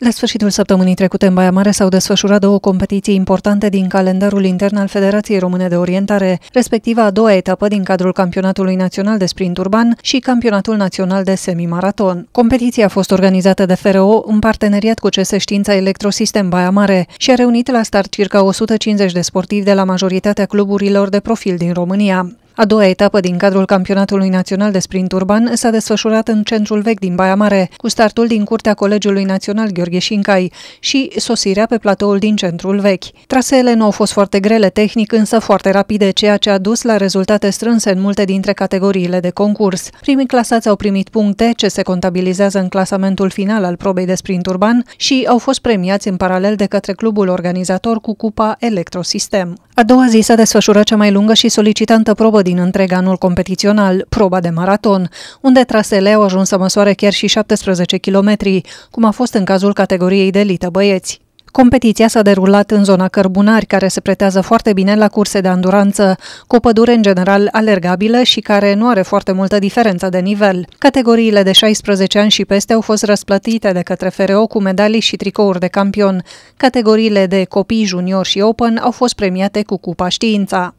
La sfârșitul săptămânii trecute în Baia Mare s-au desfășurat două competiții importante din calendarul intern al Federației Române de Orientare, respectiv a doua etapă din cadrul Campionatului Național de Sprint Urban și Campionatul Național de Semimaraton. Competiția a fost organizată de FRO în parteneriat cu CS Știința Electrosistem Baia Mare și a reunit la start circa 150 de sportivi de la majoritatea cluburilor de profil din România. A doua etapă din cadrul campionatului național de sprint urban s-a desfășurat în centrul vechi din Baia Mare, cu startul din curtea Colegiului Național Gheorghe Șincai și sosirea pe platoul din centrul vechi. Traseele nu au fost foarte grele tehnic, însă foarte rapide, ceea ce a dus la rezultate strânse în multe dintre categoriile de concurs. Primii clasați au primit puncte, ce se contabilizează în clasamentul final al probei de sprint urban și au fost premiați în paralel de către clubul organizator cu cupa Electrosistem. A doua zi s-a desfășurat cea mai lungă și solicitantă probă din întreg anul competițional, proba de maraton, unde trasele au ajuns să măsoare chiar și 17 km, cum a fost în cazul categoriei de elită băieți. Competiția s-a derulat în zona Cărbunari, care se pretează foarte bine la curse de anduranță, cu o pădure în general alergabilă și care nu are foarte multă diferență de nivel. Categoriile de 16 ani și peste au fost răsplătite de către FRO cu medalii și tricouri de campion. Categoriile de copii, junior și open au fost premiate cu Cupa Știința.